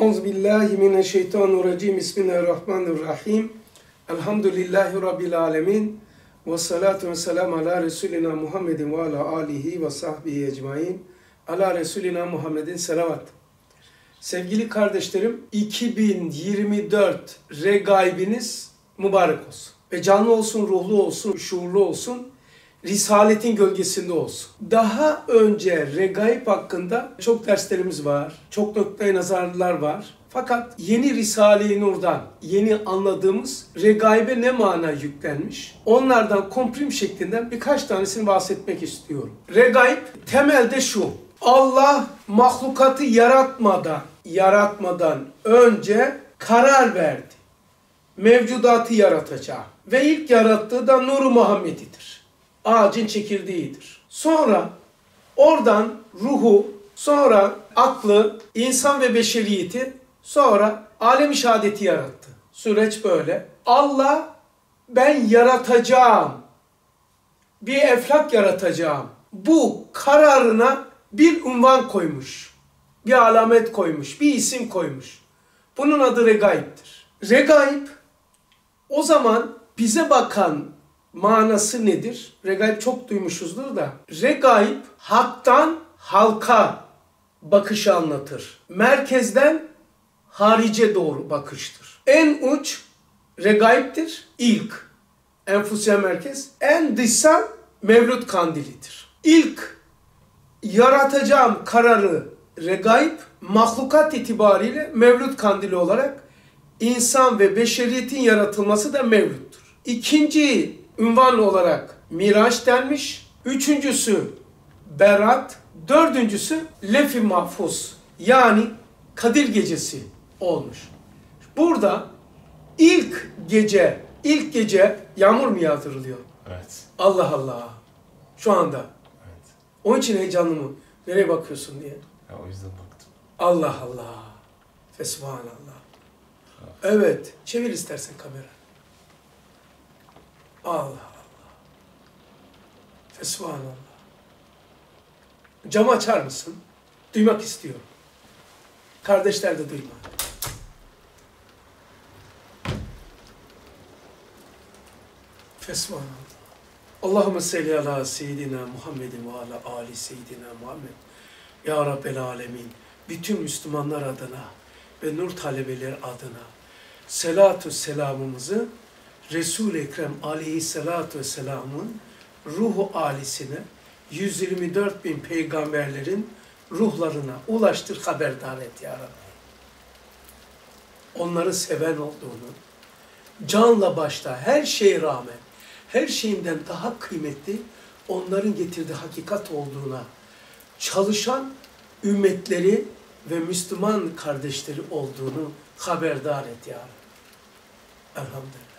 Euzubillahimineşşeytanirracim. Bismillahirrahmanirrahim. Elhamdülillahi Rabbil alemin. Ve salatu ve selamu ala Resulina Muhammedin ve ala alihi ve sahbihi ecmain. Ala Resulina Muhammedin selavat. Sevgili kardeşlerim, 2024 regaibiniz mübarek olsun. Ve canlı olsun, ruhlu olsun, şuurlu olsun. Risaletin gölgesinde olsun. Daha önce regaib hakkında çok derslerimiz var. Çok noktaya nazarlar var. Fakat yeni Risale-i Nur'dan yeni anladığımız regaibe ne mana yüklenmiş? Onlardan komprim şeklinden birkaç tanesini bahsetmek istiyorum. Regaib temelde şu. Allah mahlukatı yaratmadan, yaratmadan önce karar verdi. Mevcudatı yaratacağı ve ilk yarattığı da Nur-u Muhammed'idir ağacın çekirdeğidir. Sonra oradan ruhu, sonra aklı, insan ve beşeriyeti, sonra alem-i şehadeti yarattı. Süreç böyle. Allah ben yaratacağım, bir eflak yaratacağım. Bu kararına bir unvan koymuş, bir alamet koymuş, bir isim koymuş. Bunun adı regaiptir. Regaip o zaman bize bakan manası nedir? Regaip çok duymuşuzdur da. regaip haktan halka bakışı anlatır. Merkezden harice doğru bakıştır. En uç regaiptir, ilk. Enfusya merkez. En dışsal mevlüt kandilidir. İlk yaratacağım kararı regaip mahlukat itibariyle mevlüt kandili olarak insan ve beşeriyetin yaratılması da mevlüttür. İkinci ünvan olarak Miraç denmiş. Üçüncüsü Berat, dördüncüsü Lefi Mahfuz yani Kadir Gecesi olmuş. Burada ilk gece, ilk gece yağmur mu yağdırılıyor? Evet. Allah Allah. Şu anda. Evet. Onun için heyecanlı mı? Nereye bakıyorsun diye. Ya o yüzden baktım. Allah Allah. Fesubhanallah. Evet. Çevir istersen kamera. Allah Allah. Fesubhanallah. Camı açar mısın? Duymak istiyorum. Kardeşler de duyma. Fesubhanallah. Allahümme salli ala seyyidina Muhammedin ve ala ali seyyidina Muhammed. Ya Rabbel alemin. Bütün Müslümanlar adına ve nur talebeleri adına selatu selamımızı Resul-i Ekrem aleyhissalatu vesselamın ruhu alisine 124 bin peygamberlerin ruhlarına ulaştır haberdar et ya Rabbi. Onları seven olduğunu, canla başta her şeye rağmen, her şeyinden daha kıymetli onların getirdiği hakikat olduğuna çalışan ümmetleri ve Müslüman kardeşleri olduğunu haberdar et ya Rabbi. Elhamdülillah.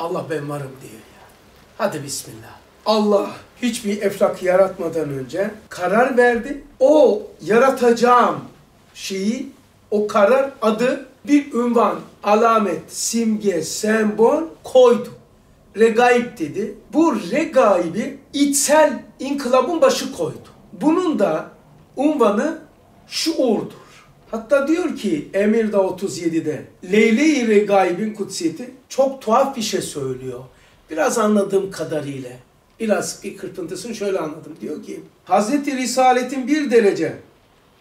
Allah ben varım diyor ya. Hadi bismillah. Allah hiçbir eflak yaratmadan önce karar verdi. O yaratacağım şeyi, o karar adı bir ünvan, alamet, simge, sembol koydu. Regaib dedi. Bu regaibi içsel inkılabın başı koydu. Bunun da unvanı şuurdu. Hatta diyor ki Emir'de 37'de Leyle-i Gaybin kutsiyeti çok tuhaf bir şey söylüyor. Biraz anladığım kadarıyla. Biraz bir kırpıntısını şöyle anladım. Diyor ki Hazreti Risalet'in bir derece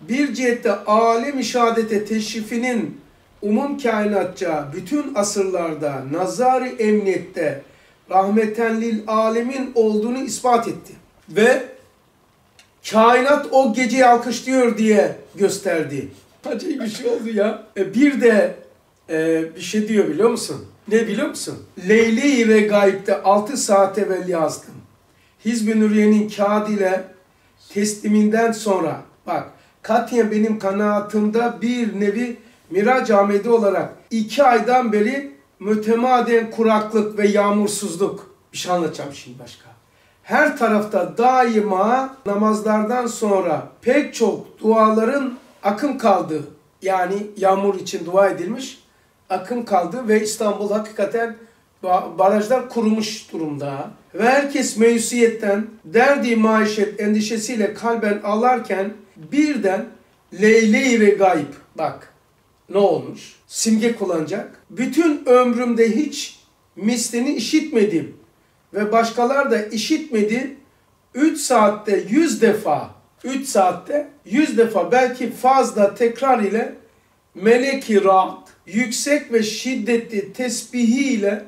bir cihette alem-i şehadete teşrifinin umum kainatça bütün asırlarda nazari emniyette rahmeten lil alemin olduğunu ispat etti. Ve kainat o geceyi alkışlıyor diye gösterdi. Acayip bir şey oldu ya. E, bir de e, bir şey diyor biliyor musun? Ne biliyor musun? Leyli ve Gayb'de 6 saat evvel yazdım. Hizb-i Nuriye'nin kağıdı ile tesliminden sonra bak Katya benim kanaatimde bir nevi Miraç Ahmedi olarak iki aydan beri mütemaden kuraklık ve yağmursuzluk. Bir şey anlatacağım şimdi başka. Her tarafta daima namazlardan sonra pek çok duaların akım kaldı. Yani yağmur için dua edilmiş. Akım kaldı ve İstanbul hakikaten barajlar kurumuş durumda. Ve herkes meyusiyetten, derdi maişet endişesiyle kalben alarken birden leyle ve regaib bak ne olmuş? Simge kullanacak. Bütün ömrümde hiç mislini işitmedim ve başkalar da işitmedi. 3 saatte 100 defa 3 saatte 100 defa belki fazla tekrar ile meleki rahat, yüksek ve şiddetli tesbihi ile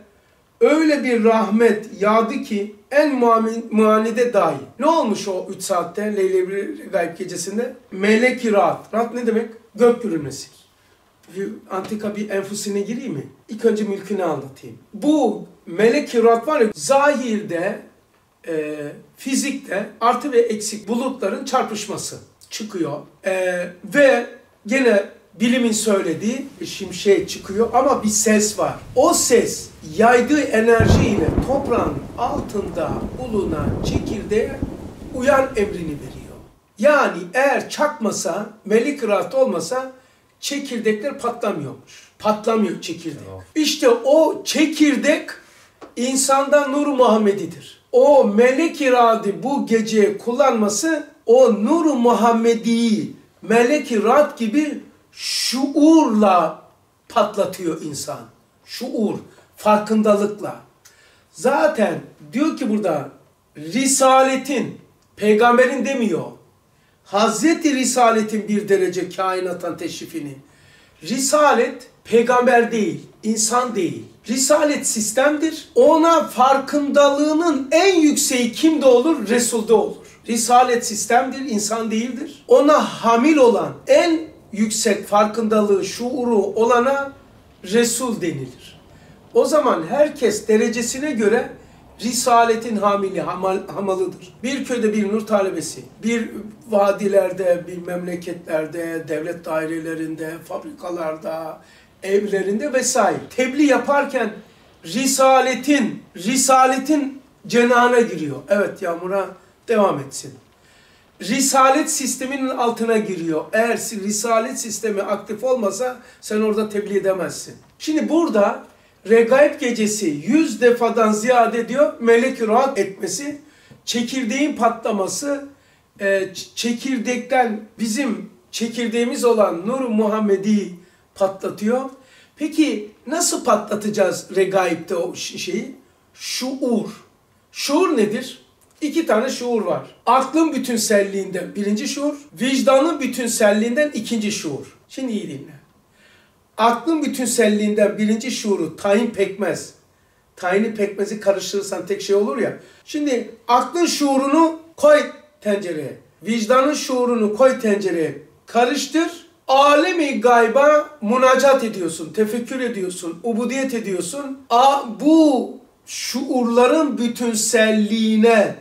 öyle bir rahmet yağdı ki en manide dahi. Ne olmuş o 3 saatte Leyla-i Gayb gecesinde? Meleki rahat. Rahat ne demek? Gök gürülmesi. Antika bir enfusine gireyim mi? İlk önce mülkünü anlatayım. Bu meleki rahat var ya zahirde e, fizikte artı ve eksik bulutların çarpışması çıkıyor. E, ve gene bilimin söylediği şimşek çıkıyor ama bir ses var. O ses yaydığı enerjiyle toprağın altında bulunan çekirdeğe uyan emrini veriyor. Yani eğer çakmasa, melik rahat olmasa çekirdekler patlamıyormuş. Patlamıyor çekirdek. İşte o çekirdek insandan Nur Muhammed'idir o melek iradi bu geceye kullanması o nur Muhammedi'yi melek irad gibi şuurla patlatıyor insan. Şuur, farkındalıkla. Zaten diyor ki burada risaletin, peygamberin demiyor. Hazreti Risaletin bir derece kainattan teşrifini. Risalet peygamber değil, insan değil. Risalet sistemdir. Ona farkındalığının en yükseği kimde olur? Resul'de olur. Risalet sistemdir, insan değildir. Ona hamil olan en yüksek farkındalığı, şuuru olana Resul denilir. O zaman herkes derecesine göre Risaletin hamili hamal, hamalıdır. Bir köyde bir nur talebesi, bir vadilerde, bir memleketlerde, devlet dairelerinde, fabrikalarda, evlerinde vesaire. Tebliğ yaparken risaletin, risaletin cenahına giriyor. Evet Yağmur'a devam etsin. Risalet sisteminin altına giriyor. Eğer risalet sistemi aktif olmasa sen orada tebliğ edemezsin. Şimdi burada regaib gecesi yüz defadan ziyade diyor melek rahat etmesi, çekirdeğin patlaması, e, çekirdekten bizim çekirdeğimiz olan Nur Muhammedi patlatıyor. Peki nasıl patlatacağız regaipte o şeyi? Şuur. Şuur nedir? İki tane şuur var. Aklın bütünselliğinden birinci şuur, vicdanın bütünselliğinden ikinci şuur. Şimdi iyi dinle. Aklın bütünselliğinden birinci şuuru tayin pekmez. Tayini pekmezi karıştırırsan tek şey olur ya. Şimdi aklın şuurunu koy tencereye. Vicdanın şuurunu koy tencereye. Karıştır alemi gayba münacat ediyorsun, tefekkür ediyorsun, ubudiyet ediyorsun. A, bu şuurların bütünselliğine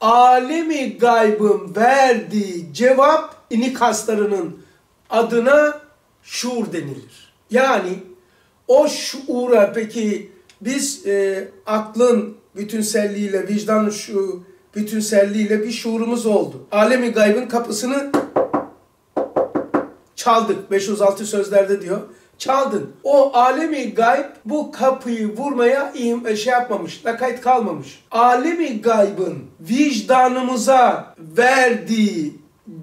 alemi gaybın verdiği cevap inikaslarının adına şuur denilir. Yani o şuura peki biz e, aklın bütünselliğiyle, vicdanın şu bütünselliğiyle bir şuurumuz oldu. Alemi gaybın kapısını Çaldık 506 sözlerde diyor. Çaldın. O alemi gayb bu kapıyı vurmaya e, şey yapmamış, lakayt kalmamış. Alemi gaybın vicdanımıza verdiği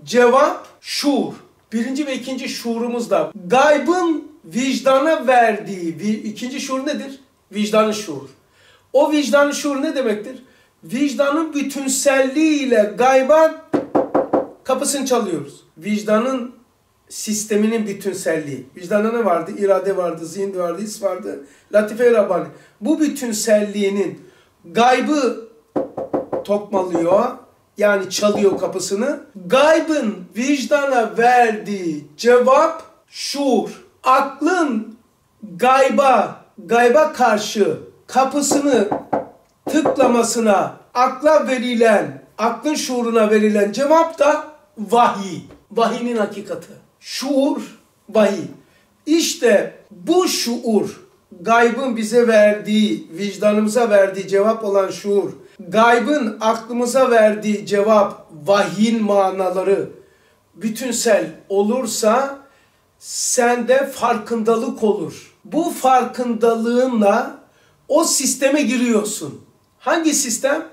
cevap şuur. Birinci ve ikinci şuurumuzda. Gaybın vicdana verdiği ikinci şuur nedir? Vicdanın şuur. O vicdanın şuur ne demektir? Vicdanın bütünselliğiyle gayba kapısını çalıyoruz. Vicdanın sisteminin bütünselliği. Vicdanda ne vardı? irade vardı, zihin vardı, his vardı. Latife-i Rabbani. Bu bütünselliğinin gaybı tokmalıyor. Yani çalıyor kapısını. Gaybın vicdana verdiği cevap şuur. Aklın gayba, gayba karşı kapısını tıklamasına akla verilen, aklın şuuruna verilen cevap da vahiy. Vahinin hakikati şuur vahiy. İşte bu şuur, gaybın bize verdiği, vicdanımıza verdiği cevap olan şuur, gaybın aklımıza verdiği cevap, vahin manaları bütünsel olursa sende farkındalık olur. Bu farkındalığınla o sisteme giriyorsun. Hangi sistem?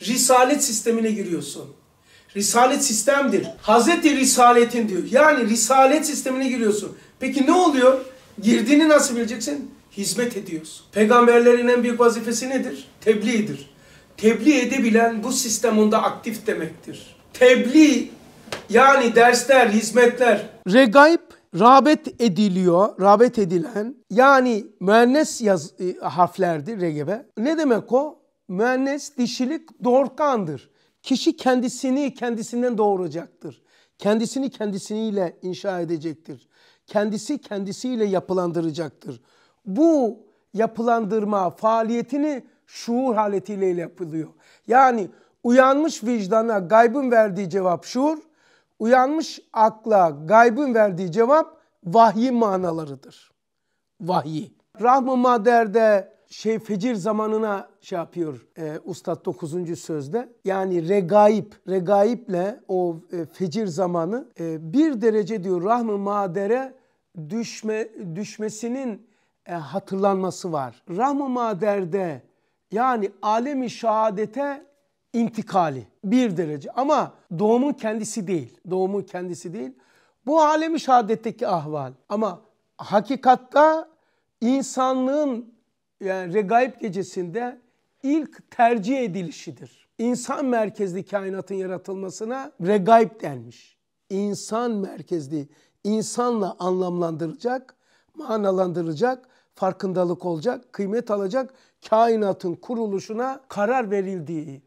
Risalet sistemine giriyorsun. Risalet sistemdir. Hazreti Risalet'in diyor. Yani Risalet sistemine giriyorsun. Peki ne oluyor? Girdiğini nasıl bileceksin? Hizmet ediyorsun. Peygamberlerin en büyük vazifesi nedir? Tebliğdir. Tebliğ edebilen bu sistem onda aktif demektir. Tebliğ yani dersler, hizmetler. Regaib rabet ediliyor, Rabet edilen yani müennes yaz, e, harflerdi regebe. Ne demek o? Müennes dişilik dorkandır. Kişi kendisini kendisinden doğuracaktır. Kendisini kendisiyle inşa edecektir. Kendisi kendisiyle yapılandıracaktır. Bu yapılandırma faaliyetini şuur haletiyle yapılıyor. Yani uyanmış vicdana gaybın verdiği cevap şuur, uyanmış akla gaybın verdiği cevap vahyi manalarıdır. Vahyi. Rahm-ı maderde şey fecir zamanına şey yapıyor e, Ustad 9. sözde. Yani regaib, regaiple o e, fecir zamanı e, bir derece diyor rahm-ı madere düşme, düşmesinin e, hatırlanması var. Rahm-ı maderde yani alemi şehadete intikali bir derece ama doğumun kendisi değil. Doğumun kendisi değil. Bu alemi şehadetteki ahval ama hakikatta insanlığın yani regaib gecesinde ilk tercih edilişidir. İnsan merkezli kainatın yaratılmasına regaib denmiş. İnsan merkezli, insanla anlamlandıracak, manalandıracak, farkındalık olacak, kıymet alacak kainatın kuruluşuna karar verildiği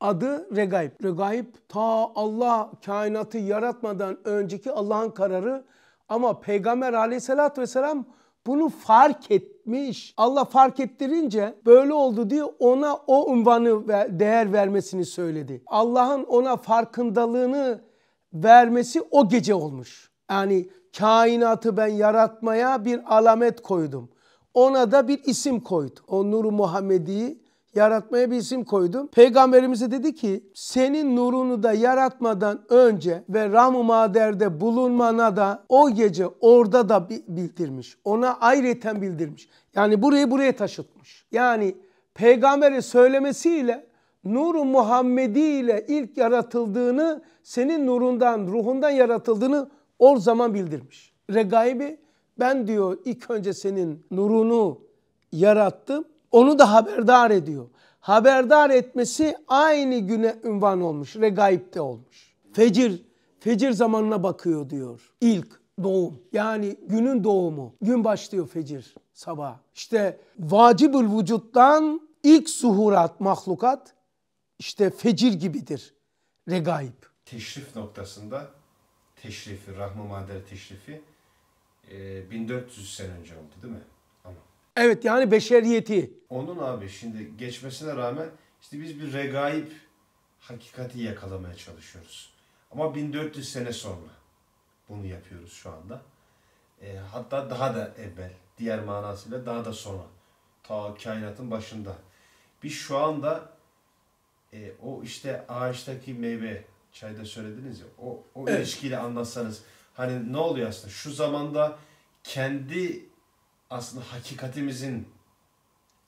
adı regaib. Regaib ta Allah kainatı yaratmadan önceki Allah'ın kararı ama Peygamber aleyhissalatü vesselam bunu fark etmiş. Allah fark ettirince böyle oldu diye ona o unvanı ve değer vermesini söyledi. Allah'ın ona farkındalığını vermesi o gece olmuş. Yani kainatı ben yaratmaya bir alamet koydum. Ona da bir isim koydum. O Nur Muhammedi'yi Yaratmaya bir isim koydum. Peygamberimize dedi ki senin nurunu da yaratmadan önce ve Ram-ı Mader'de bulunmana da o gece orada da bildirmiş. Ona ayrıten bildirmiş. Yani burayı buraya taşıtmış. Yani Peygamberi söylemesiyle Nur-u Muhammedi ile ilk yaratıldığını, senin nurundan, ruhundan yaratıldığını o zaman bildirmiş. Regaibi ben diyor ilk önce senin nurunu yarattım onu da haberdar ediyor. Haberdar etmesi aynı güne ünvan olmuş. Regaib'de olmuş. Fecir, fecir zamanına bakıyor diyor. İlk doğum. Yani günün doğumu. Gün başlıyor fecir sabah. İşte vacibül vücuttan ilk suhurat mahlukat işte fecir gibidir. Regaib. Teşrif noktasında teşrifi, Rahmı Mader teşrifi 1400 e, sene önce oldu değil mi? Evet yani beşeriyeti. Onun abi şimdi geçmesine rağmen işte biz bir regaip hakikati yakalamaya çalışıyoruz. Ama 1400 sene sonra bunu yapıyoruz şu anda. E, hatta daha da evvel, diğer manasıyla daha da sonra. Ta kainatın başında. Biz şu anda e, o işte ağaçtaki meyve, çayda söylediniz ya, o, o evet. ilişkiyle anlatsanız. Hani ne oluyor aslında? Şu zamanda kendi aslında hakikatimizin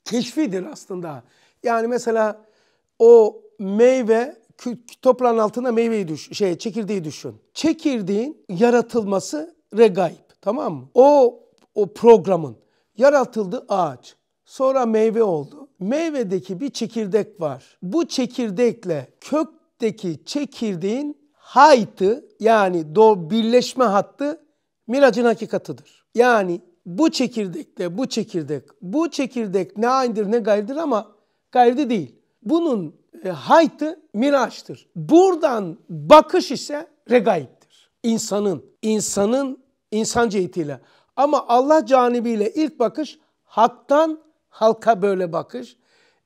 keşfidir aslında. Yani mesela o meyve toprağın altına meyveyi düş, şey çekirdeği düşün. Çekirdeğin yaratılması regaib tamam mı? O o programın yaratıldı ağaç. Sonra meyve oldu. Meyvedeki bir çekirdek var. Bu çekirdekle kökteki çekirdeğin haytı yani do birleşme hattı miracın hakikatıdır. Yani bu çekirdekte bu çekirdek, bu çekirdek ne aynıdır ne gayridir ama gayri değil. Bunun e, haytı miraçtır. Buradan bakış ise regaiptir. İnsanın, insanın insan cihetiyle. Ama Allah canibiyle ilk bakış haktan halka böyle bakış.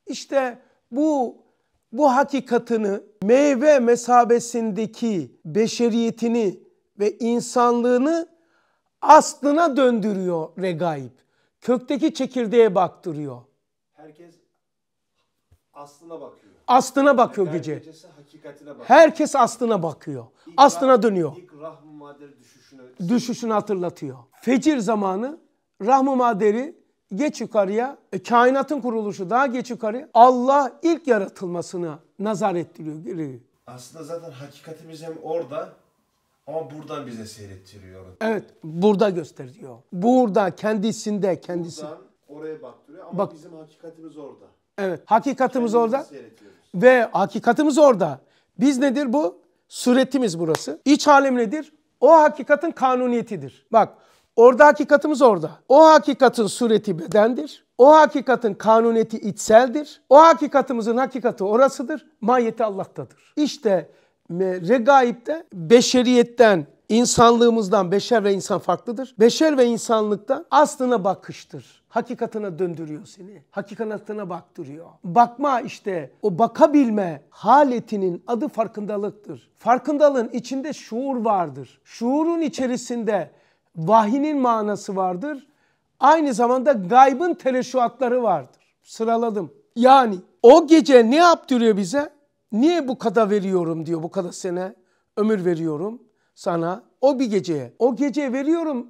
İşte bu bu hakikatını meyve mesabesindeki beşeriyetini ve insanlığını aslına döndürüyor regaib. Kökteki çekirdeğe baktırıyor. Herkes aslına bakıyor. Aslına bakıyor Eder gece. bakıyor. Herkes aslına bakıyor. İlk aslına dönüyor. İlk rahm-ı mader düşüşünü, düşüşünü hatırlatıyor. Fecir zamanı rahm-ı maderi geç yukarıya, e, kainatın kuruluşu daha geç yukarı. Allah ilk yaratılmasını nazar ettiriyor. Aslında zaten hakikatimiz hem orada ama buradan bize seyrettiriyor. Evet, burada gösteriyor. Burada kendisinde kendisi. Buradan oraya baktırıyor ama Bak. bizim hakikatimiz orada. Evet, hakikatimiz Kendimizi orada. Ve hakikatimiz orada. Biz nedir bu? Suretimiz burası. İç alem nedir? O hakikatin kanuniyetidir. Bak, orada hakikatimiz orada. O hakikatin sureti bedendir. O hakikatin kanuniyeti içseldir. O hakikatimizin hakikati orasıdır. Mahiyeti Allah'tadır. İşte regaibde beşeriyetten insanlığımızdan beşer ve insan farklıdır. Beşer ve insanlıktan aslına bakıştır. Hakikatına döndürüyor seni. Hakikatına baktırıyor. Bakma işte o bakabilme haletinin adı farkındalıktır. Farkındalığın içinde şuur vardır. Şuurun içerisinde vahinin manası vardır. Aynı zamanda gaybın teleşuatları vardır. Sıraladım. Yani o gece ne yaptırıyor bize? Niye bu kadar veriyorum diyor bu kadar sene ömür veriyorum sana o bir geceye. O geceye veriyorum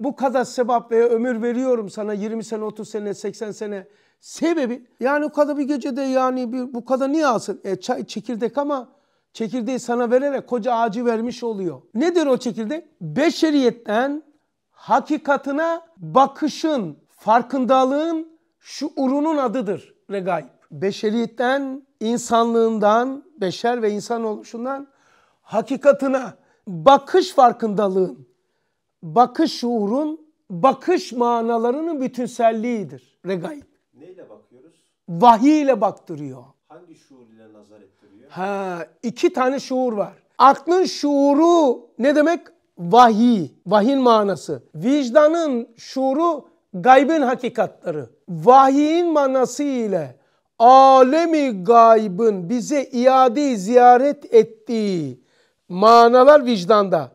bu kadar sebap ve ömür veriyorum sana 20 sene 30 sene 80 sene sebebi yani o kadar bir gecede yani bir, bu kadar niye alsın? E, çay çekirdek ama çekirdeği sana vererek koca ağacı vermiş oluyor. Nedir o çekirdek? Beşeriyetten hakikatına bakışın, farkındalığın, şuurunun adıdır regaib. Beşeriyetten insanlığından, beşer ve insan oluşundan hakikatına bakış farkındalığın, bakış şuurun, bakış manalarının bütünselliğidir regaib. Neyle bakıyoruz? Vahiy ile baktırıyor. Hangi şuur ile nazar ettiriyor? Ha, iki tane şuur var. Aklın şuuru ne demek? Vahiy, vahin manası. Vicdanın şuuru gaybın hakikatları. Vahiyin manası ile alemi gaybın bize iade ziyaret ettiği manalar vicdanda.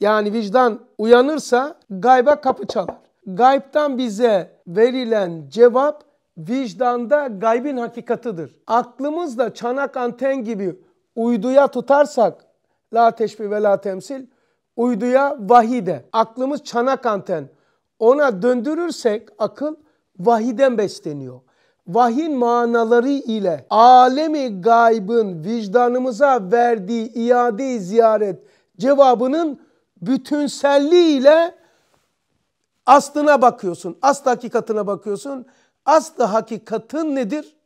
Yani vicdan uyanırsa gayba kapı çalar. Gaybtan bize verilen cevap vicdanda gaybin hakikatıdır. Aklımızla çanak anten gibi uyduya tutarsak la teşbih ve la temsil uyduya vahide. Aklımız çanak anten. Ona döndürürsek akıl vahiden besleniyor vahyin manaları ile alemi gaybın vicdanımıza verdiği iade ziyaret cevabının bütünselliği ile aslına bakıyorsun. Aslı hakikatına bakıyorsun. Aslı hakikatın nedir?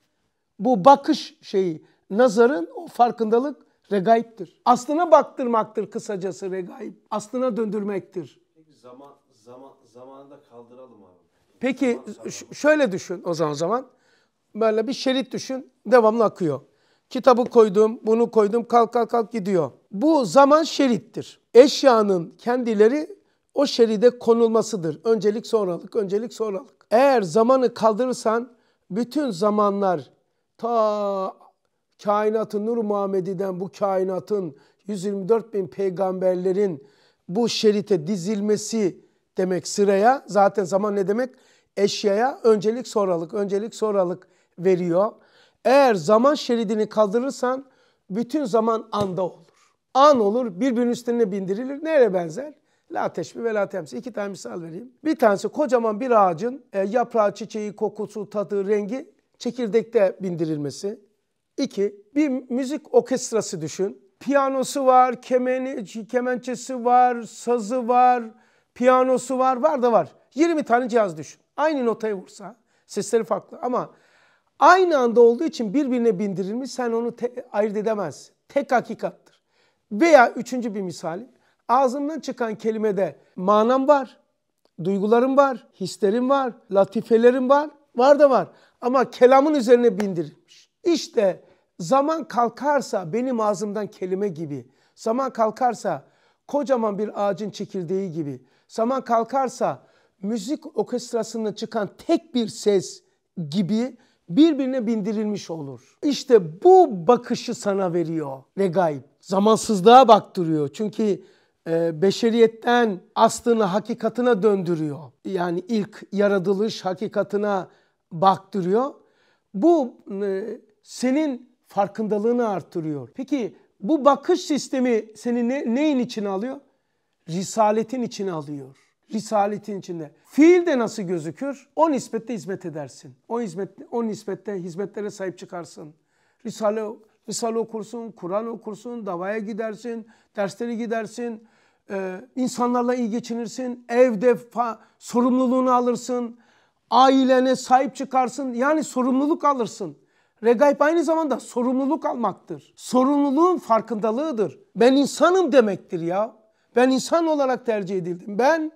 Bu bakış şeyi, nazarın o farkındalık regaiptir. Aslına baktırmaktır kısacası regaip. Aslına döndürmektir. Peki zaman, zaman, zamanında kaldıralım abi. Peki zaman, zaman. şöyle düşün o zaman o zaman böyle bir şerit düşün devamlı akıyor. Kitabı koydum, bunu koydum, kalk kalk kalk gidiyor. Bu zaman şerittir. Eşyanın kendileri o şeride konulmasıdır. Öncelik sonralık, öncelik sonralık. Eğer zamanı kaldırırsan bütün zamanlar ta kainatın Nur Muhammedi'den bu kainatın 124 bin peygamberlerin bu şerite dizilmesi demek sıraya. Zaten zaman ne demek? Eşyaya öncelik sonralık, öncelik sonralık veriyor. Eğer zaman şeridini kaldırırsan bütün zaman anda olur. An olur, birbirinin üstüne bindirilir. Nereye benzer? La teşbih ve la temsil. İki tane misal vereyim. Bir tanesi kocaman bir ağacın e, yaprağı, çiçeği, kokusu, tadı, rengi çekirdekte bindirilmesi. İki, bir müzik orkestrası düşün. Piyanosu var, kemeni, kemençesi var, sazı var, piyanosu var, var da var. 20 tane cihaz düşün. Aynı notayı vursa, sesleri farklı ama Aynı anda olduğu için birbirine bindirilmiş sen onu ayırt edemezsin. Tek hakikattır. Veya üçüncü bir misali ağzımdan çıkan kelimede manam var, duygularım var, hislerim var, latifelerim var, var da var. Ama kelamın üzerine bindirilmiş. İşte zaman kalkarsa benim ağzımdan kelime gibi, zaman kalkarsa kocaman bir ağacın çekirdeği gibi, zaman kalkarsa müzik orkestrasından çıkan tek bir ses gibi birbirine bindirilmiş olur. İşte bu bakışı sana veriyor regaib. Zamansızlığa baktırıyor. Çünkü e, beşeriyetten aslını hakikatına döndürüyor. Yani ilk yaratılış hakikatına baktırıyor. Bu e, senin farkındalığını artırıyor. Peki bu bakış sistemi seni ne, neyin içine alıyor? Risaletin içine alıyor risaletin içinde. Fiil de nasıl gözükür? O nispette hizmet edersin. O hizmet o nispette hizmetlere sahip çıkarsın. Risale Risale okursun, Kur'an okursun, davaya gidersin, derslere gidersin, e, insanlarla iyi geçinirsin, evde fa, sorumluluğunu alırsın, ailene sahip çıkarsın, yani sorumluluk alırsın. Regaib aynı zamanda sorumluluk almaktır. Sorumluluğun farkındalığıdır. Ben insanım demektir ya. Ben insan olarak tercih edildim. Ben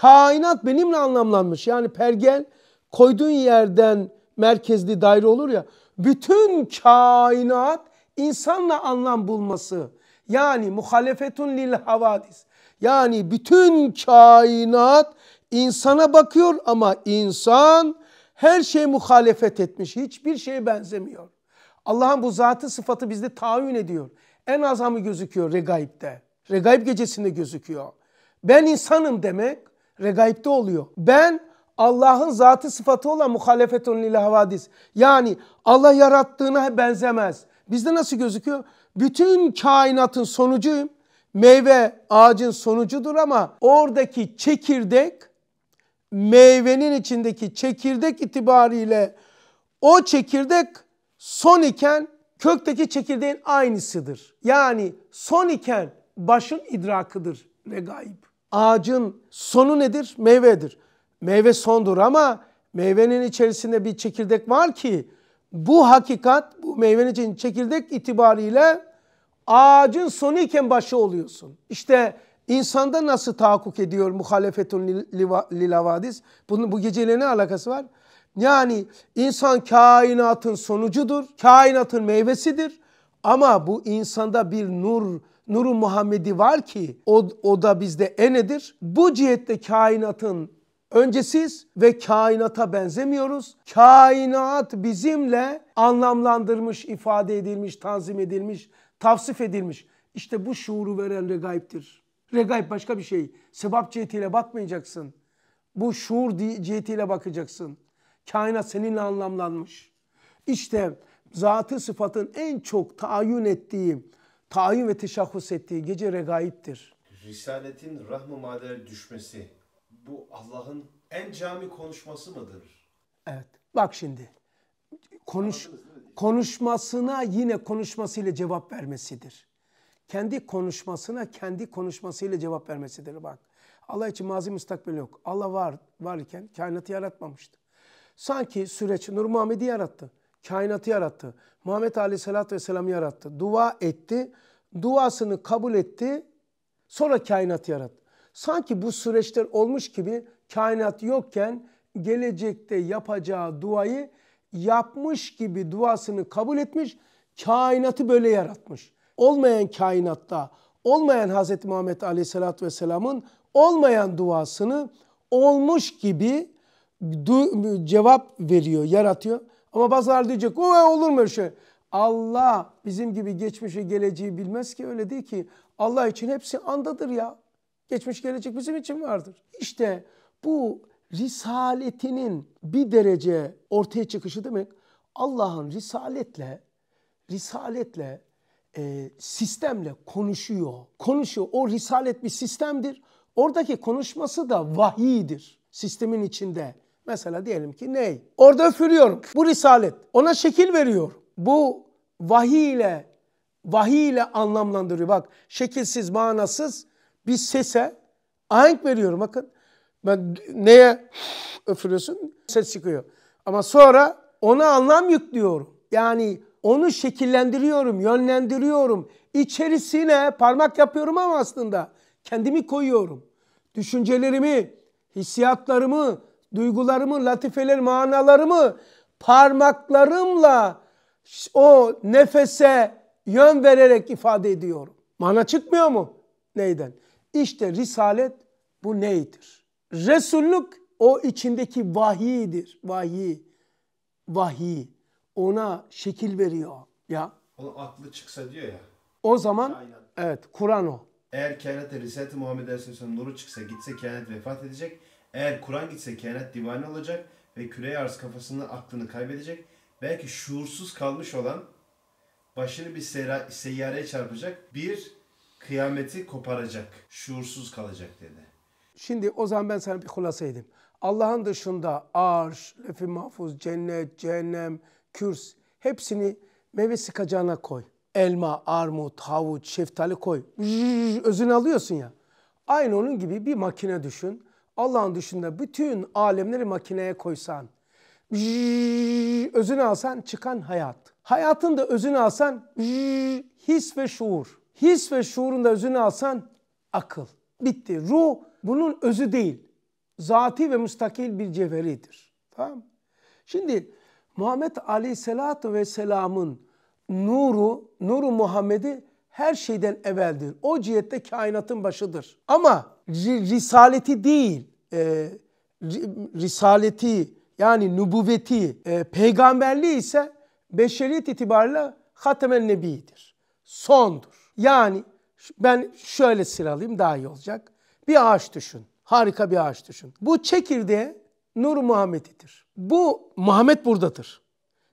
Kainat benimle anlamlanmış. Yani pergel koyduğun yerden merkezli daire olur ya. Bütün kainat insanla anlam bulması. Yani muhalefetun lil havadis. Yani bütün kainat insana bakıyor ama insan her şey muhalefet etmiş. Hiçbir şeye benzemiyor. Allah'ın bu zatı sıfatı bizde tayin ediyor. En azamı gözüküyor regaibde. Regaib gecesinde gözüküyor. Ben insanım demek Regaib'de oluyor. Ben Allah'ın zatı sıfatı olan muhalefetun lil havadis. Yani Allah yarattığına benzemez. Bizde nasıl gözüküyor? Bütün kainatın sonucuyum. Meyve ağacın sonucudur ama oradaki çekirdek meyvenin içindeki çekirdek itibariyle o çekirdek son iken kökteki çekirdeğin aynısıdır. Yani son iken başın idrakıdır ve gayb ağacın sonu nedir? Meyvedir. Meyve sondur ama meyvenin içerisinde bir çekirdek var ki bu hakikat bu meyvenin için çekirdek itibariyle ağacın sonu iken başı oluyorsun. İşte insanda nasıl tahakkuk ediyor muhalefetun lilavadis? Bunun bu geceyle ne alakası var? Yani insan kainatın sonucudur, kainatın meyvesidir. Ama bu insanda bir nur nuru Muhammedi var ki o, o da bizde enedir. Bu cihette kainatın öncesiz ve kainata benzemiyoruz. Kainat bizimle anlamlandırmış, ifade edilmiş, tanzim edilmiş, tavsif edilmiş. İşte bu şuuru veren regaiptir. Regaip başka bir şey. Sebap cihetiyle bakmayacaksın. Bu şuur cihetiyle bakacaksın. Kainat seninle anlamlanmış. İşte zatı sıfatın en çok tayin ettiği tayin ve teşahhus ettiği gece regaiptir. Risaletin rahm-ı mader düşmesi bu Allah'ın en cami konuşması mıdır? Evet. Bak şimdi. Konuş konuşmasına yine konuşmasıyla cevap vermesidir. Kendi konuşmasına kendi konuşmasıyla cevap vermesidir bak. Allah için mazi müstakbel yok. Allah var varken kainatı yaratmamıştı. Sanki süreç Nur Muhammed'i yarattı. Kainatı yarattı. Muhammed Aleyhisselatü Vesselam'ı yarattı. Dua etti. Duasını kabul etti. Sonra kainatı yarattı. Sanki bu süreçler olmuş gibi kainat yokken gelecekte yapacağı duayı yapmış gibi duasını kabul etmiş. Kainatı böyle yaratmış. Olmayan kainatta olmayan Hz. Muhammed Aleyhisselatü Vesselam'ın olmayan duasını olmuş gibi cevap veriyor, yaratıyor. Ama bazılar diyecek o olur mu şey? Allah bizim gibi geçmişi geleceği bilmez ki öyle değil ki. Allah için hepsi andadır ya. Geçmiş gelecek bizim için vardır. İşte bu risaletinin bir derece ortaya çıkışı demek Allah'ın risaletle risaletle e, sistemle konuşuyor. Konuşuyor. O risalet bir sistemdir. Oradaki konuşması da vahiydir. Sistemin içinde Mesela diyelim ki ney? Orada öfürüyorum. Bu risalet. Ona şekil veriyor. Bu vahiy ile vahiy ile anlamlandırıyor. Bak şekilsiz, manasız bir sese ahenk veriyorum. Bakın ben neye öfürüyorsun? Ses çıkıyor. Ama sonra ona anlam yüklüyorum. Yani onu şekillendiriyorum, yönlendiriyorum. İçerisine parmak yapıyorum ama aslında kendimi koyuyorum. Düşüncelerimi, hissiyatlarımı, duygularımı, latifeler, manalarımı parmaklarımla o nefese yön vererek ifade ediyorum. Mana çıkmıyor mu? Neyden? İşte risalet bu neydir? Resullük o içindeki vahiydir. Vahiy. Vahiy. Ona şekil veriyor. Ya. o aklı çıksa diyor ya. O zaman Aynen. evet Kur'an o. Eğer kehanet risalet i Muhammed Aleyhisselam nuru çıksa gitse kehanet vefat edecek eğer Kur'an gitse kehanet divane olacak ve küre arz kafasının aklını kaybedecek. Belki şuursuz kalmış olan başını bir seyra, seyyareye çarpacak. Bir kıyameti koparacak. Şuursuz kalacak dedi. Şimdi o zaman ben sana bir kulasa edeyim. Allah'ın dışında arş, lefi mahfuz, cennet, cehennem, kürs hepsini meyve sıkacağına koy. Elma, armut, havuç, şeftali koy. Özünü alıyorsun ya. Aynı onun gibi bir makine düşün. Allah'ın dışında bütün alemleri makineye koysan, özünü alsan çıkan hayat. Hayatın da özünü alsan his ve şuur. His ve şuurun da özünü alsan akıl. Bitti. Ruh bunun özü değil. Zati ve müstakil bir cevheridir. Tamam Şimdi Muhammed Aleyhisselatü Vesselam'ın nuru, nuru Muhammed'i her şeyden evveldir. O cihette kainatın başıdır. Ama risaleti değil, e, risaleti yani nübüvveti, e, peygamberliği ise beşeriyet itibariyle Hatemen Nebi'dir. Sondur. Yani ben şöyle sıralayayım daha iyi olacak. Bir ağaç düşün. Harika bir ağaç düşün. Bu çekirdeğe Nur Muhammed'idir. Bu Muhammed buradadır.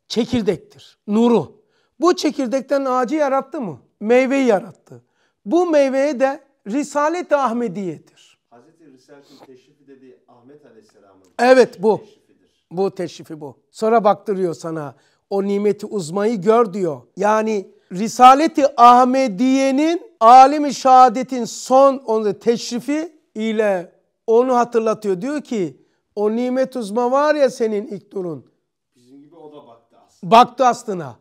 Çekirdektir. Nuru. Bu çekirdekten ağacı yarattı mı? meyveyi yarattı. Bu meyveye de Risalet-i Ahmediye'dir. Hazreti Risalet'in teşrifi dediği Ahmet Aleyhisselam'ın Evet bu. Teşrifidir. Bu teşrifi bu. Sonra baktırıyor sana o nimeti uzmayı gör diyor. Yani Risaleti Ahmediye'nin alim-i şehadetin son onu teşrifi ile onu hatırlatıyor. Diyor ki o nimet uzma var ya senin ilk durun. Bizim gibi o da baktı aslına. Baktı aslına.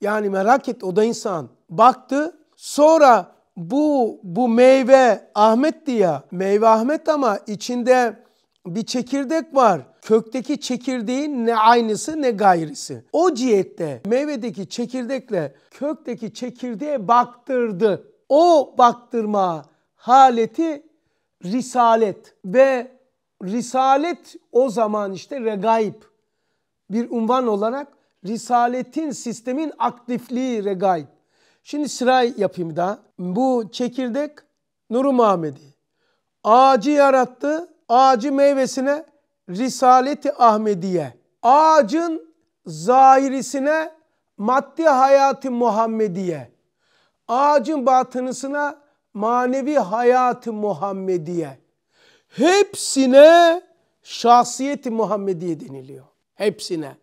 Yani merak et o da insan baktı. Sonra bu bu meyve Ahmet diye Meyve Ahmet ama içinde bir çekirdek var. Kökteki çekirdeğin ne aynısı ne gayrisi. O cihette meyvedeki çekirdekle kökteki çekirdeğe baktırdı. O baktırma haleti risalet ve risalet o zaman işte regaip bir unvan olarak risaletin sistemin aktifliği regaip. Şimdi sıray yapayım da Bu çekirdek Nuru Muhammedi. Ağacı yarattı. Ağacı meyvesine Risaleti Ahmediye. Ağacın zahirisine maddi hayatı Muhammediye. Ağacın batınısına manevi hayatı Muhammediye. Hepsine şahsiyeti Muhammediye deniliyor. Hepsine.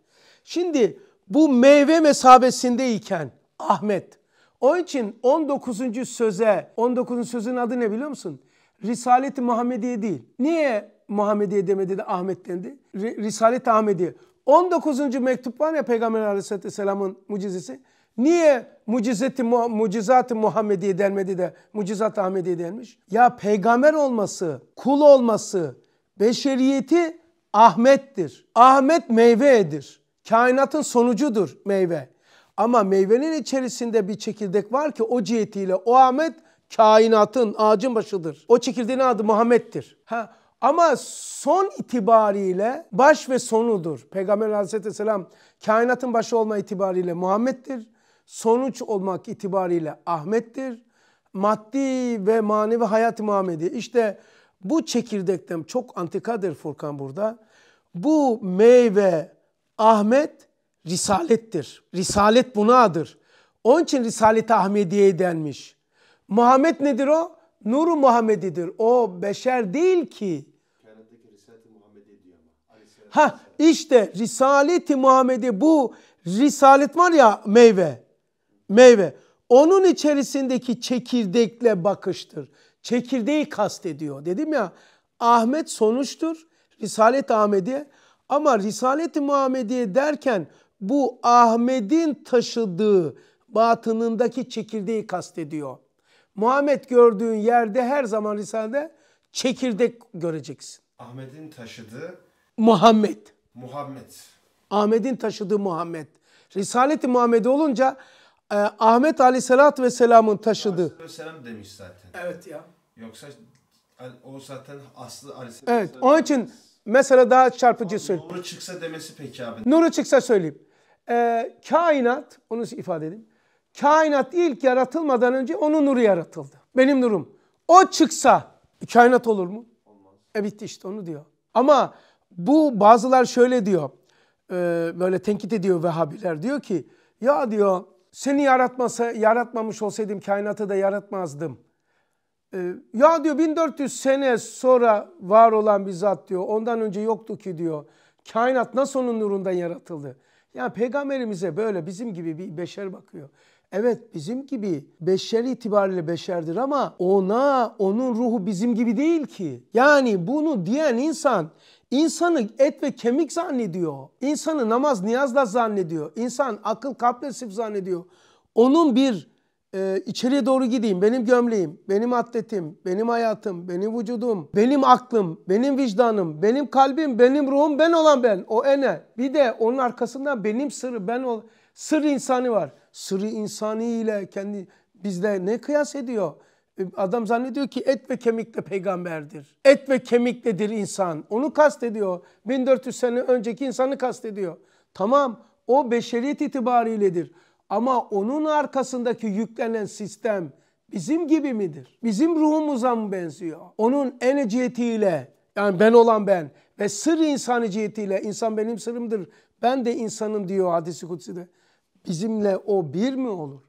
Şimdi bu meyve mesabesindeyken Ahmet onun için 19. söze, 19. sözün adı ne biliyor musun? Risalet-i Muhammediye değil. Niye Muhammediye demedi de Ahmet dendi? Risalet-i Ahmediye. 19. mektup var ya Peygamber Aleyhisselatü Vesselam'ın mucizesi. Niye mucizeti, mucizat-ı Muhammediye denmedi de mucizat-ı Ahmediye denmiş? Ya peygamber olması, kul olması, beşeriyeti Ahmet'tir. Ahmet meyve edir. Kainatın sonucudur meyve. Ama meyvenin içerisinde bir çekirdek var ki o cihetiyle o Ahmet kainatın ağacın başıdır. O çekirdeğin adı Muhammed'dir. Ha, ama son itibariyle baş ve sonudur. Peygamber aleyhisselam kainatın başı olma itibariyle Muhammed'dir. Sonuç olmak itibariyle Ahmet'tir. Maddi ve manevi hayat Muhammed'i. İşte bu çekirdekten çok antikadır Furkan burada. Bu meyve Ahmet, risalettir. Risalet buna adır. Onun için Risalet-i Ahmediye'ye denmiş. Muhammed nedir o? Nuru Muhammedidir. O beşer değil ki. Ha hani işte Risalet-i Muhammedi bu Risalet var ya meyve. Meyve. Onun içerisindeki çekirdekle bakıştır. Çekirdeği kastediyor. Dedim ya Ahmet sonuçtur. Risalet Ahmediye. Ama Risalet-i Muhammediye derken bu Ahmet'in taşıdığı batınındaki çekirdeği kastediyor. Muhammed gördüğün yerde her zaman Risale'de çekirdek göreceksin. Ahmet'in taşıdığı Muhammed. Muhammed. Ahmet'in taşıdığı Muhammed. Risaleti Muhammed olunca e, Ahmet Aleyhisselatü Vesselam'ın taşıdığı. Aleyhisselam demiş zaten. Evet ya. Yoksa o zaten aslı Aleyhisselam. Evet onun için mesela daha çarpıcı söyleyeyim. Nuru çıksa demesi peki abi. Nuru çıksa söyleyeyim e, kainat, onu ifade edeyim. Kainat ilk yaratılmadan önce onun nuru yaratıldı. Benim nurum. O çıksa kainat olur mu? Olmaz. E bitti işte onu diyor. Ama bu bazılar şöyle diyor. E, böyle tenkit ediyor Vehhabiler. Diyor ki ya diyor seni yaratmasa, yaratmamış olsaydım kainatı da yaratmazdım. E, ya diyor 1400 sene sonra var olan bir zat diyor. Ondan önce yoktu ki diyor. Kainat nasıl onun nurundan yaratıldı? Yani peygamberimize böyle bizim gibi bir beşer bakıyor. Evet bizim gibi beşer itibariyle beşerdir ama ona onun ruhu bizim gibi değil ki. Yani bunu diyen insan insanı et ve kemik zannediyor. İnsanı namaz niyazla zannediyor. İnsan akıl kaplasif zannediyor. Onun bir e, içeriye doğru gideyim. Benim gömleğim, benim atletim, benim hayatım, benim vücudum, benim aklım, benim vicdanım, benim kalbim, benim ruhum ben olan ben. O ene. Bir de onun arkasında benim sırrı ben ol sır insanı var. Sırrı insani ile kendi bizde ne kıyas ediyor? Ee, adam zannediyor ki et ve kemikle peygamberdir. Et ve kemiktedir insan. Onu kastediyor. 1400 sene önceki insanı kastediyor. Tamam o beşeriyet itibariyledir. Ama onun arkasındaki yüklenen sistem bizim gibi midir? Bizim ruhumuza mı benziyor? Onun en yani ben olan ben ve sır insanı cihetiyle insan benim sırrımdır. Ben de insanım diyor hadisi kutsi de. Bizimle o bir mi olur?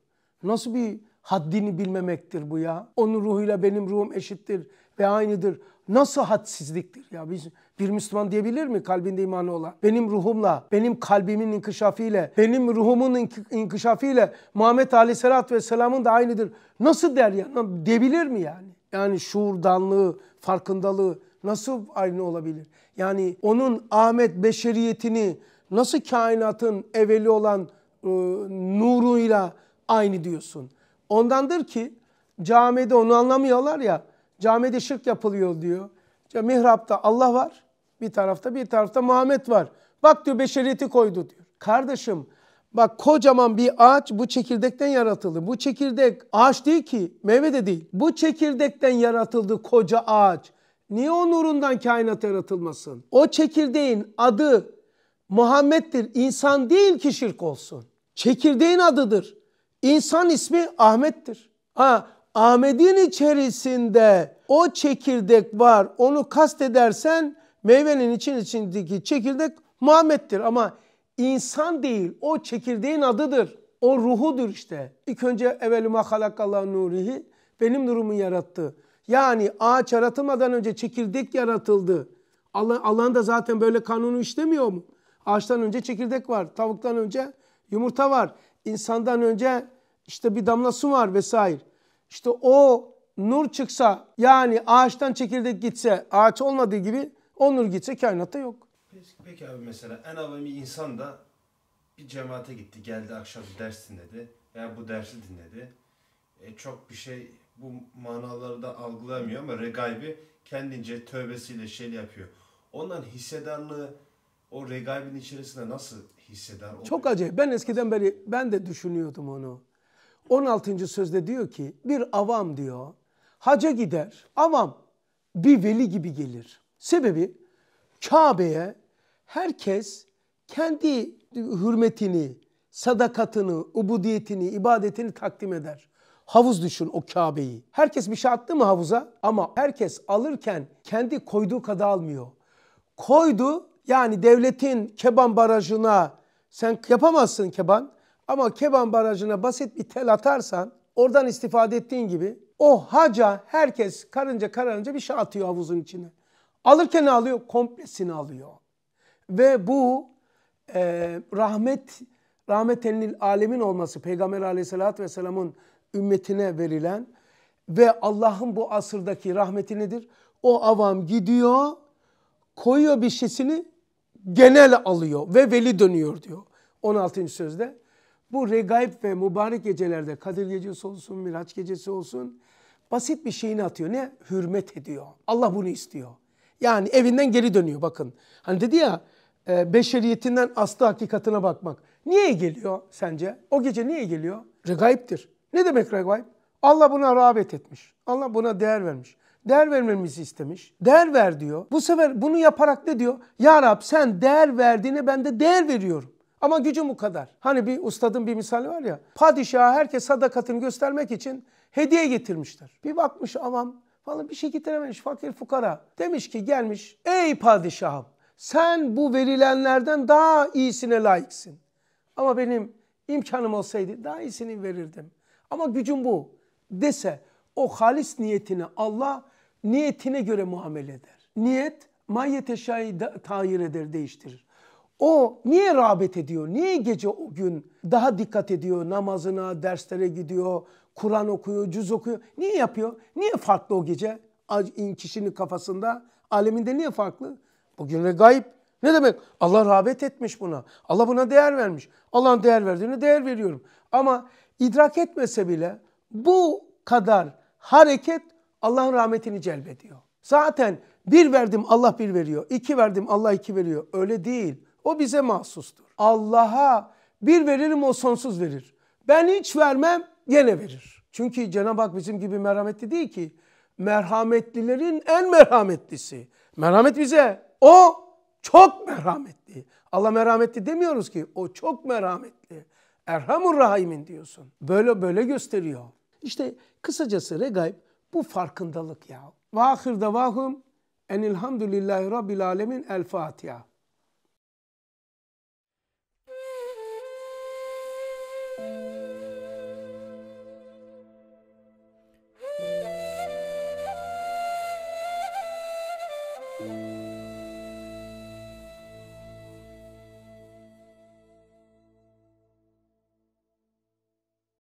Nasıl bir haddini bilmemektir bu ya? Onun ruhuyla benim ruhum eşittir ve aynıdır. Nasıl hadsizliktir ya? Biz, bir Müslüman diyebilir mi kalbinde imanı olan? Benim ruhumla, benim kalbimin inkişafıyla, benim ruhumun ink- inkişafıyla Muhammed Aleyhisselatü Vesselam'ın da aynıdır. Nasıl der ya? Diyebilir mi yani? Yani şuurdanlığı, farkındalığı nasıl aynı olabilir? Yani onun Ahmet beşeriyetini nasıl kainatın evveli olan e, nuruyla aynı diyorsun? Ondandır ki camide onu anlamıyorlar ya. Camide şirk yapılıyor diyor. Mihrapta Allah var. Bir tarafta bir tarafta Muhammed var. Bak diyor beşeriyeti koydu diyor. Kardeşim bak kocaman bir ağaç bu çekirdekten yaratıldı. Bu çekirdek ağaç değil ki meyve de değil. Bu çekirdekten yaratıldı koca ağaç. Niye o nurundan kainat yaratılmasın? O çekirdeğin adı Muhammed'dir. İnsan değil ki şirk olsun. Çekirdeğin adıdır. İnsan ismi Ahmet'tir. Ha, Ahmet'in içerisinde o çekirdek var onu kastedersen Meyvenin için içindeki çekirdek Muhammed'dir ama insan değil o çekirdeğin adıdır. O ruhudur işte. İlk önce evvelüme halakallahu nurihi benim nurumu yarattı. Yani ağaç yaratılmadan önce çekirdek yaratıldı. Allah, Allah'ın da zaten böyle kanunu işlemiyor mu? Ağaçtan önce çekirdek var. Tavuktan önce yumurta var. İnsandan önce işte bir damla su var vesaire. İşte o nur çıksa yani ağaçtan çekirdek gitse ağaç olmadığı gibi Onur gitse kainatta yok. Peki, peki abi mesela en avami insan da bir cemaate gitti. Geldi akşam bir ders dinledi. Veya bu dersi dinledi. E, çok bir şey bu manaları da algılamıyor ama regaybi kendince tövbesiyle şey yapıyor. Ondan hissedarlığı o regaybin içerisinde nasıl hisseder? O Çok acayip. Ben eskiden beri ben de düşünüyordum onu. 16. sözde diyor ki bir avam diyor. Haca gider. Avam bir veli gibi gelir. Sebebi Kabe'ye herkes kendi hürmetini, sadakatını, ubudiyetini, ibadetini takdim eder. Havuz düşün o Kabe'yi. Herkes bir şey attı mı havuza? Ama herkes alırken kendi koyduğu kadar almıyor. Koydu yani devletin Keban Barajı'na sen yapamazsın Keban ama Keban Barajı'na basit bir tel atarsan oradan istifade ettiğin gibi o haca herkes karınca karınca bir şey atıyor havuzun içine. Alırken ne alıyor? Komplesini alıyor. Ve bu e, rahmet rahmetenlil alemin olması Peygamber aleyhissalatü vesselamın ümmetine verilen ve Allah'ın bu asırdaki rahmeti nedir? O avam gidiyor, koyuyor bir şişini genel alıyor ve veli dönüyor diyor. 16. sözde. Bu regaib ve mübarek gecelerde Kadir gecesi olsun, Miraç gecesi olsun basit bir şeyini atıyor. Ne? Hürmet ediyor. Allah bunu istiyor. Yani evinden geri dönüyor bakın. Hani dedi ya e, beşeriyetinden aslı hakikatine bakmak. Niye geliyor sence? O gece niye geliyor? Regaiptir. Ne demek regaip? Allah buna rağbet etmiş. Allah buna değer vermiş. Değer vermemizi istemiş. Değer ver diyor. Bu sefer bunu yaparak ne diyor? Ya Rab sen değer verdiğine ben de değer veriyorum. Ama gücüm bu kadar. Hani bir ustadın bir misali var ya. Padişaha herkes sadakatini göstermek için hediye getirmişler. Bir bakmış avam Valla bir şey getirememiş fakir fukara. Demiş ki gelmiş ey padişahım sen bu verilenlerden daha iyisine layıksın. Ama benim imkanım olsaydı daha iyisini verirdim. Ama gücüm bu dese o halis niyetini Allah niyetine göre muamele eder. Niyet mayyete şahi tahir eder, değiştirir. O niye rağbet ediyor? Niye gece o gün daha dikkat ediyor? Namazına, derslere gidiyor, Kur'an okuyor, cüz okuyor. Niye yapıyor? Niye farklı o gece? Kişinin kafasında, aleminde niye farklı? Bugün gayip. Ne demek? Allah rağbet etmiş buna. Allah buna değer vermiş. Allah'ın değer verdiğine değer veriyorum. Ama idrak etmese bile bu kadar hareket Allah'ın rahmetini celbediyor. Zaten bir verdim Allah bir veriyor. iki verdim Allah iki veriyor. Öyle değil. O bize mahsustur. Allah'a bir veririm o sonsuz verir. Ben hiç vermem gene verir. Çünkü Cenab-ı Hak bizim gibi merhametli değil ki. Merhametlilerin en merhametlisi. Merhamet bize. O çok merhametli. Allah merhametli demiyoruz ki. O çok merhametli. Erhamur Rahim'in diyorsun. Böyle böyle gösteriyor. İşte kısacası regaib bu farkındalık ya. Vahir davahum enilhamdülillahi rabbil alemin el Fatiha.